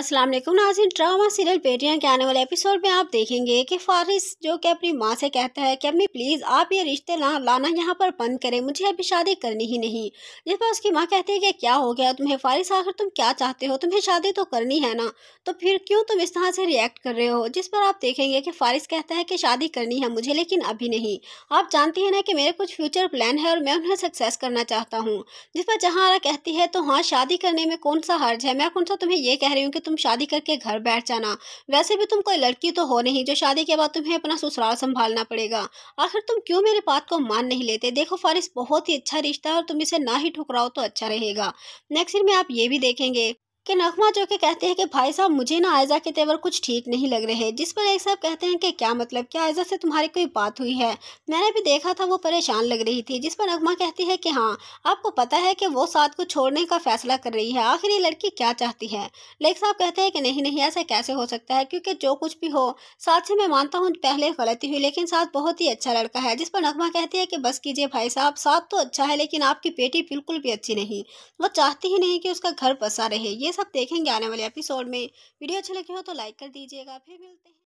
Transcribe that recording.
अस्सलाम वालेकुम नाजिन drama serial बेटियां के आने वाले एपिसोड में आप देखेंगे कि फारिस जो कि अपनी माँ से कहता है कि अम्मी प्लीज़ आप ये रिश्ते ला, लाना यहाँ पर बंद करें मुझे अभी शादी करनी ही नहीं जिस पर उसकी माँ कहती है कि क्या हो गया तुम्हें फारिस आखिर तुम क्या चाहते हो तुम्हें शादी तो करनी है ना तो फिर क्यों तुम इस तरह से रिएक्ट कर रहे हो जिस पर आप देखेंगे कि फारिस कहता है कि शादी करनी है मुझे लेकिन अभी नहीं आप जानती हैं ना कि मेरे कुछ फ्यूचर प्लान है और मैं उन्हें सक्सेस करना चाहता हूँ जिस पर जहाँ कहती है तो हाँ शादी करने में कौन सा हर्ज है मैं कौन सा तुम्हें यह कह रही हूँ कि तुम शादी करके घर बैठ जाना वैसे भी तुम कोई लड़की तो हो नहीं जो शादी के बाद तुम्हें अपना ससुराल संभालना पड़ेगा आखिर तुम क्यों मेरे बात को मान नहीं लेते देखो फारिस बहुत ही अच्छा रिश्ता है और तुम इसे ना ही ठुकराओ तो अच्छा रहेगा नेक्स्ट ईयर में आप ये भी देखेंगे कि नगमा जो कि कहते हैं कि भाई साहब मुझे ना आयजा के तेवर कुछ ठीक नहीं लग रहे जिस पर एक साहब कहते हैं कि क्या मतलब क्या आयजा से तुम्हारी कोई बात हुई है मैंने भी देखा था वो परेशान लग रही थी जिस पर नगमा कहती है कि हाँ आपको पता है कि वो साथ को छोड़ने का फैसला कर रही है आखिर ये लड़की क्या चाहती है लेख साहब कहते हैं कि नहीं नहीं ऐसा कैसे हो सकता है क्योंकि जो कुछ भी हो साथ से मैं मानता हूँ पहले गलती हुई लेकिन साथ बहुत ही अच्छा लड़का है जिस पर नगमा कहती है कि बस कीजिए भाई साहब साथ तो अच्छा है लेकिन आपकी बेटी बिल्कुल भी अच्छी नहीं वो चाहती ही नहीं कि उसका घर बसा रहे ये सब देखेंगे आने वाले एपिसोड में वीडियो अच्छी लगी हो तो लाइक कर दीजिएगा फिर मिलते हैं